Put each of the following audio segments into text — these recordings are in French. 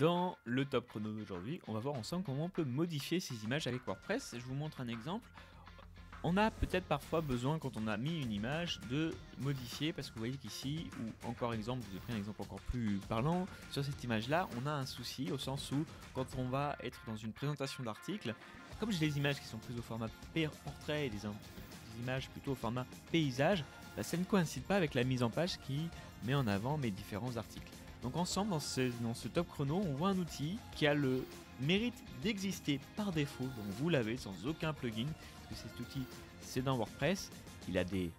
Dans le top chrono d'aujourd'hui, on va voir ensemble comment on peut modifier ces images avec WordPress. Je vous montre un exemple. On a peut-être parfois besoin, quand on a mis une image, de modifier, parce que vous voyez qu'ici, ou encore exemple, je vous ai pris un exemple encore plus parlant, sur cette image-là, on a un souci au sens où, quand on va être dans une présentation d'article, comme j'ai des images qui sont plus au format portrait et des, images plutôt au format paysage, ça ne coïncide pas avec la mise en page qui met en avant mes différents articles. Donc ensemble, dans ce, top chrono, on voit un outil qui a le mérite d'exister par défaut, donc vous l'avez sans aucun plugin, parce que cet outil, c'est dans WordPress, il a des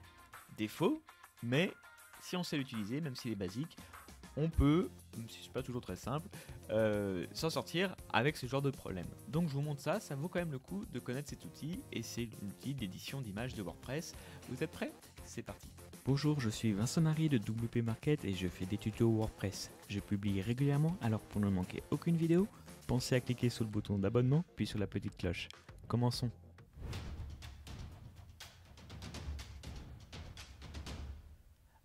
défauts, mais si on sait l'utiliser, même s'il est basique, on peut, même si c'est pas toujours très simple, euh, s'en sortir avec ce genre de problème. Donc je vous montre ça, ça vaut quand même le coup de connaître cet outil, et c'est l'outil d'édition d'images de WordPress. Vous êtes prêts C'est parti Bonjour, je suis Vincent Marie de WP Market et je fais des tutos WordPress. Je publie régulièrement, alors pour ne manquer aucune vidéo, pensez à cliquer sur le bouton d'abonnement puis sur la petite cloche. Commençons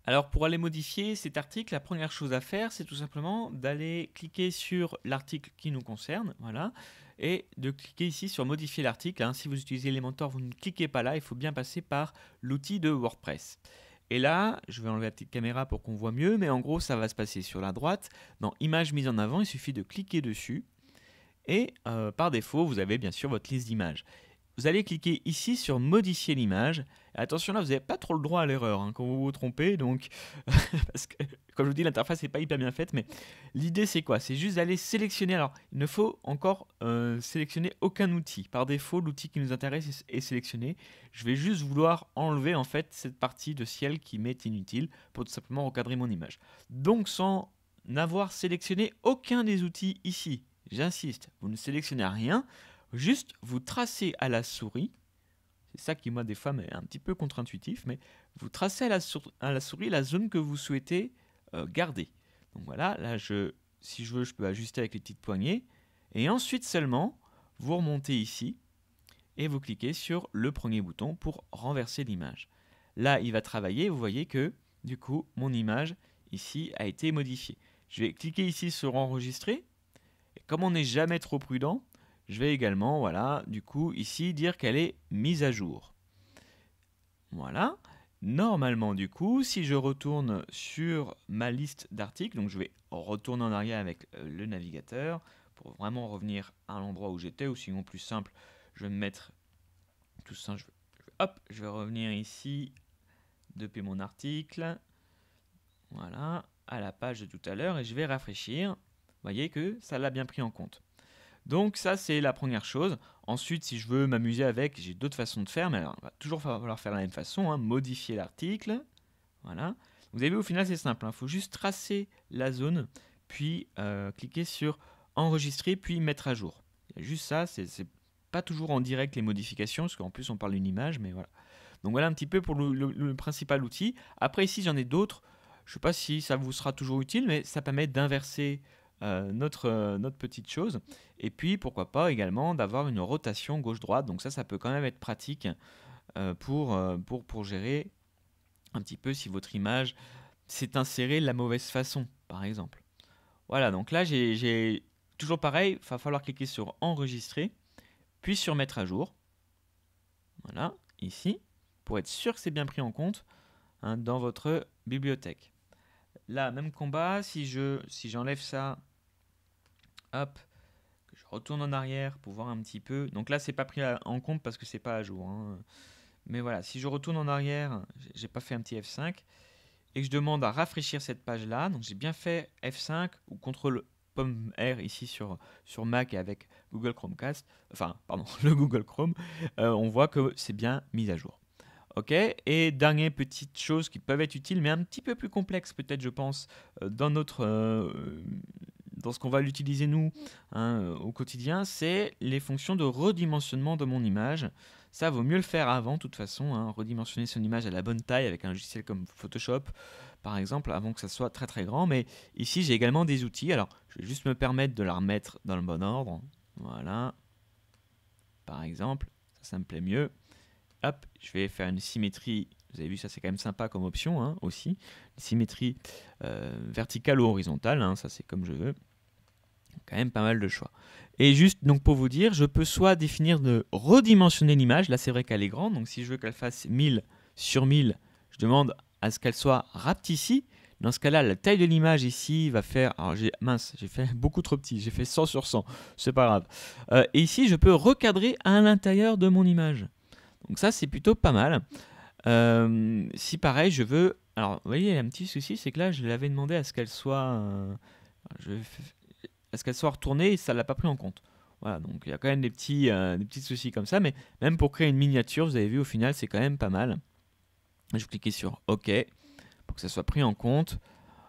Alors pour aller modifier cet article, la première chose à faire, c'est tout simplement d'aller cliquer sur l'article qui nous concerne, voilà, et de cliquer ici sur modifier l'article. Hein. Si vous utilisez Elementor, vous ne cliquez pas là, il faut bien passer par l'outil de WordPress. Et là, je vais enlever la petite caméra pour qu'on voit mieux, mais en gros, ça va se passer sur la droite. Dans Images mises en avant, il suffit de cliquer dessus. Et euh, par défaut, vous avez bien sûr votre liste d'images vous allez cliquer ici sur modifier l'image. Attention là, vous n'avez pas trop le droit à l'erreur hein, quand vous vous trompez, donc parce que comme je vous dis, l'interface n'est pas hyper bien faite, mais l'idée c'est quoi C'est juste d'aller sélectionner. Alors, il ne faut encore euh, sélectionner aucun outil. Par défaut, l'outil qui nous intéresse est, sélectionné. Je vais juste vouloir enlever en fait cette partie de ciel qui m'est inutile pour tout simplement recadrer mon image. Donc, sans n'avoir sélectionné aucun des outils ici, j'insiste, vous ne sélectionnez rien Juste, vous tracez à la souris, c'est ça qui, moi, des fois, est un petit peu contre-intuitif, mais vous tracez à la, souris la zone que vous souhaitez euh, garder. Donc voilà, là, je, si je veux, je peux ajuster avec les petites poignées. Et ensuite seulement, vous remontez ici et vous cliquez sur le premier bouton pour renverser l'image. Là, il va travailler. Vous voyez que, du coup, mon image ici a été modifiée. Je vais cliquer ici sur enregistrer. Et comme on n'est jamais trop prudent, je vais également, voilà, du coup, ici, dire qu'elle est mise à jour. Voilà. Normalement, du coup, si je retourne sur ma liste d'articles, donc je vais retourner en arrière avec euh, le navigateur pour vraiment revenir à l'endroit où j'étais, ou sinon plus simple, je vais me mettre tout ça, hop, je vais revenir ici depuis mon article, voilà, à la page de tout à l'heure, et je vais rafraîchir. Vous voyez que ça l'a bien pris en compte. Donc ça c'est la première chose. Ensuite, si je veux m'amuser avec, j'ai d'autres façons de faire, mais alors, va toujours falloir faire la même façon, hein, modifier l'article. Voilà. Vous avez vu, au final, c'est simple. Il hein. faut juste tracer la zone, puis euh, cliquer sur enregistrer, puis mettre à jour. juste ça, c'est pas toujours en direct les modifications, parce qu'en plus on parle d'une image, mais voilà. Donc voilà un petit peu pour le, le principal outil. Après ici, j'en ai d'autres. Je ne sais pas si ça vous sera toujours utile, mais ça permet d'inverser euh, notre, euh, notre petite chose. Et puis, pourquoi pas également d'avoir une rotation gauche-droite. Donc ça, ça peut quand même être pratique euh, pour, pour, pour gérer un petit peu si votre image s'est insérée de la mauvaise façon, par exemple. Voilà, donc là, j'ai toujours pareil, il va falloir cliquer sur Enregistrer, puis sur Mettre à jour. Voilà, ici, pour être sûr que c'est bien pris en compte hein, dans votre bibliothèque. Là, même combat, si je si j'enlève ça Hop, je retourne en arrière pour voir un petit peu. Donc là, c'est pas pris en compte parce que c'est pas à jour. Hein. Mais voilà, si je retourne en arrière, j'ai pas fait un petit F5 et que je demande à rafraîchir cette page-là, donc j'ai bien fait F5 ou CTRL pomme R ici sur, sur Mac et avec Google Chromecast, enfin pardon, le Google Chrome, euh, on voit que c'est bien mis à jour. Ok, et dernière petite chose qui peut être utile, mais un petit peu plus complexe peut-être je pense, euh, dans notre euh, lorsqu'on qu'on va l'utiliser nous hein, euh, au quotidien, c'est les fonctions de redimensionnement de mon image. Ça vaut mieux le faire avant, de toute façon, hein. redimensionner son image à la bonne taille avec un logiciel comme Photoshop, par exemple, avant que ça soit très très grand. Mais ici, j'ai également des outils. Alors, je vais juste me permettre de la remettre dans le bon ordre. Voilà. Par exemple, ça, ça me plaît mieux. Hop, je vais faire une symétrie vous avez vu, ça c'est quand même sympa comme option hein, aussi. Symétrie euh, verticale ou horizontale, hein, ça c'est comme je veux quand même pas mal de choix. Et juste donc pour vous dire, je peux soit définir de redimensionner l'image, là c'est vrai qu'elle est grande, donc si je veux qu'elle fasse 1000 sur 1000, je demande à ce qu'elle soit ici. Dans ce cas-là, la taille de l'image ici va faire... Alors mince, j'ai fait beaucoup trop petit, j'ai fait 100 sur 100, c'est pas grave. Euh, et ici, je peux recadrer à l'intérieur de mon image. Donc ça, c'est plutôt pas mal. Euh, si pareil, je veux... Alors, vous voyez, un petit souci, c'est que là, je l'avais demandé à ce qu'elle soit... Euh, je est-ce qu'elle soit retournée ça l'a pas pris en compte. Voilà, donc il y a quand même des petits, euh, des petits soucis comme ça, mais même pour créer une miniature, vous avez vu au final, c'est quand même pas mal. Je vais cliquer sur OK pour que ça soit pris en compte.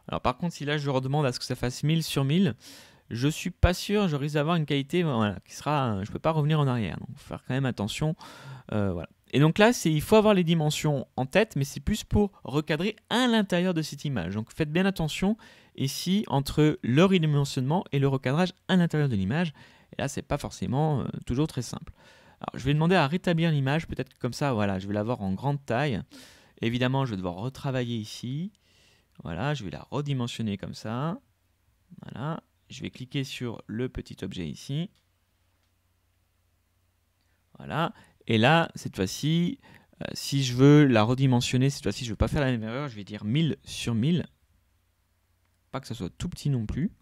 Alors par contre, si là je redemande à ce que ça fasse 1000 sur 1000, je suis pas sûr, je risque d'avoir une qualité voilà, qui sera, euh, je peux pas revenir en arrière, donc faire quand même attention. Euh, voilà. Et donc là, il faut avoir les dimensions en tête, mais c'est plus pour recadrer à l'intérieur de cette image. Donc faites bien attention ici entre le redimensionnement et le recadrage à l'intérieur de l'image. Et là, c'est pas forcément euh, toujours très simple. Alors, je vais demander à rétablir l'image, peut-être comme ça, voilà, je vais l'avoir en grande taille. Évidemment, je vais devoir retravailler ici. Voilà, je vais la redimensionner comme ça. Voilà, je vais cliquer sur le petit objet ici. Voilà, et là, cette fois-ci, euh, si je veux la redimensionner, cette fois-ci, je ne veux pas faire la même erreur, je vais dire 1000 sur 1000 pas que ce soit tout petit non plus.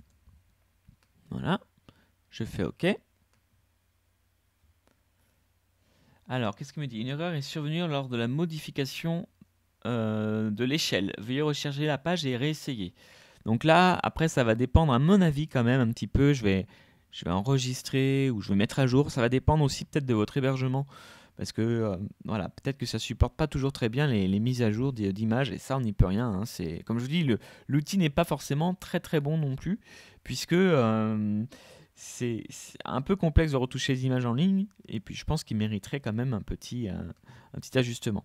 Voilà, je fais OK. Alors, qu'est-ce qu'il me dit Une erreur est survenue lors de la modification euh, de l'échelle. Veuillez recharger la page et réessayer. Donc là, après, ça va dépendre, à mon avis, quand même, un petit peu. Je vais, je vais enregistrer ou je vais mettre à jour. Ça va dépendre aussi peut-être de votre hébergement parce que euh, voilà, peut-être que ça supporte pas toujours très bien les, mises à jour d'images et ça on n'y peut rien. Hein. c'est comme je vous dis, l'outil n'est pas forcément très très bon non plus puisque euh, c'est un peu complexe de retoucher les images en ligne et puis je pense qu'il mériterait quand même un petit euh, un, petit ajustement.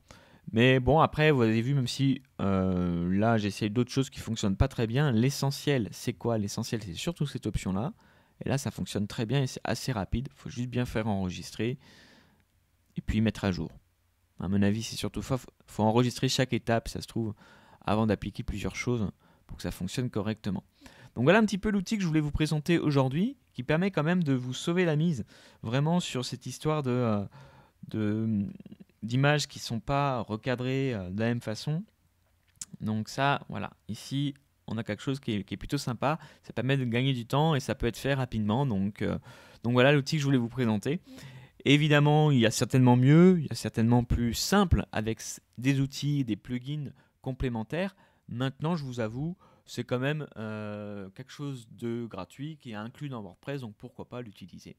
Mais bon, après, vous avez vu, même si là j'essaie d'autres choses qui fonctionnent pas très bien, l'essentiel c'est quoi L'essentiel c'est surtout cette option là. Et là, ça fonctionne très bien et c'est assez rapide. Il faut juste bien faire enregistrer puis mettre à jour. À mon avis, c'est surtout faut, enregistrer chaque étape, ça se trouve, avant d'appliquer plusieurs choses pour que ça fonctionne correctement. Donc voilà un petit peu l'outil que je voulais vous présenter aujourd'hui, qui permet quand même de vous sauver la mise vraiment sur cette histoire de, euh, mm, d'images qui ne sont pas recadrées euh, de la même façon. Donc ça, voilà, ici on a quelque chose qui est, plutôt sympa, ça permet de gagner du temps et ça peut être fait rapidement. Donc, euh, donc voilà l'outil que je voulais vous présenter. Évidemment, il y a certainement mieux, il y a certainement plus simple avec des outils, des plugins complémentaires. Maintenant, je vous avoue, c'est quand même euh, quelque chose de gratuit qui est inclus dans WordPress, donc pourquoi pas l'utiliser.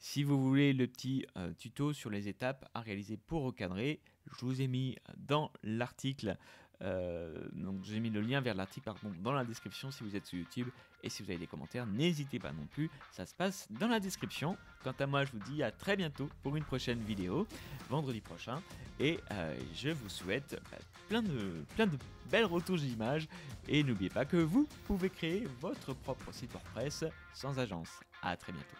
Si vous voulez le petit euh, tuto sur les étapes à réaliser pour recadrer, je vous ai mis dans l'article euh, donc j'ai mis le lien vers l'article dans la description si vous êtes sur YouTube et si vous avez des commentaires, n'hésitez pas non plus, ça se passe dans la description. Quant à moi, je vous dis à très bientôt pour une prochaine vidéo, vendredi prochain, et euh, je vous souhaite bah, plein, de, plein de belles retours d'images et n'oubliez pas que vous pouvez créer votre propre site WordPress sans agence. À très bientôt.